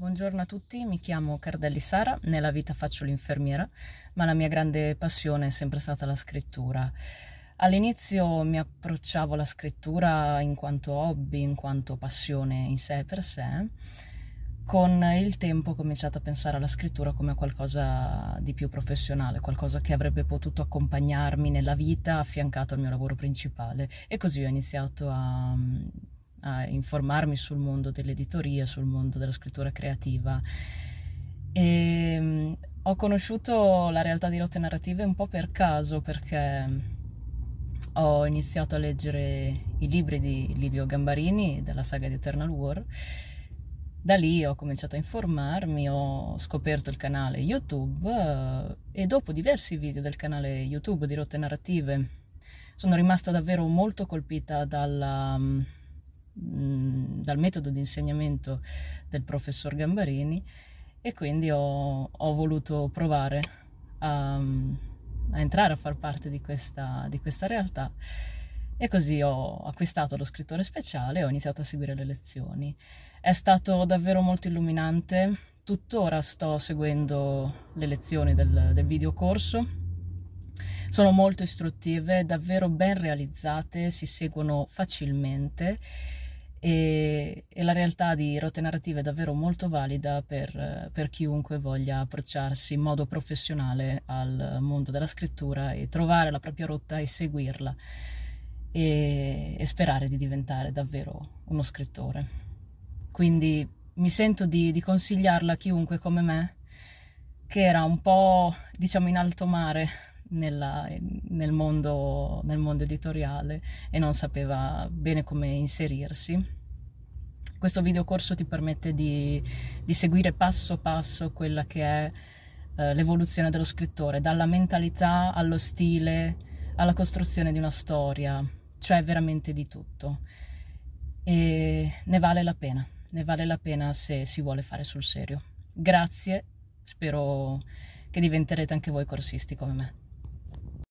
Buongiorno a tutti, mi chiamo Cardelli Sara, nella vita faccio l'infermiera, ma la mia grande passione è sempre stata la scrittura. All'inizio mi approcciavo alla scrittura in quanto hobby, in quanto passione in sé per sé. Con il tempo ho cominciato a pensare alla scrittura come a qualcosa di più professionale, qualcosa che avrebbe potuto accompagnarmi nella vita affiancato al mio lavoro principale e così ho iniziato a a informarmi sul mondo dell'editoria, sul mondo della scrittura creativa. E ehm, ho conosciuto la realtà di rotte Narrative un po' per caso perché ho iniziato a leggere i libri di Livio Gambarini della saga di Eternal War. Da lì ho cominciato a informarmi, ho scoperto il canale YouTube eh, e dopo diversi video del canale YouTube di Rotte Narrative sono rimasta davvero molto colpita dalla mm, dal metodo di insegnamento del professor Gambarini e quindi ho, ho voluto provare a, a, entrare a far parte di questa, di questa realtà e così ho acquistato lo scrittore speciale e ho iniziato a seguire le lezioni. È stato davvero molto illuminante, tuttora sto seguendo le lezioni del, del videocorso sono molto istruttive, davvero ben realizzate, si seguono facilmente e, e la realtà di Rote Narrative è davvero molto valida per, per chiunque voglia approcciarsi in modo professionale al mondo della scrittura e trovare la propria rotta e seguirla e, e sperare di diventare davvero uno scrittore. Quindi mi sento di, di consigliarla a chiunque come me che era un po' diciamo in alto mare nella, nel, mondo, nel mondo editoriale e non sapeva bene come inserirsi. Questo videocorso ti permette di, di, seguire passo passo quella che è eh, l'evoluzione dello scrittore, dalla mentalità allo stile, alla costruzione di una storia, cioè veramente di tutto. E ne vale la pena, ne vale la pena se si vuole fare sul serio. Grazie, spero che diventerete anche voi corsisti come me.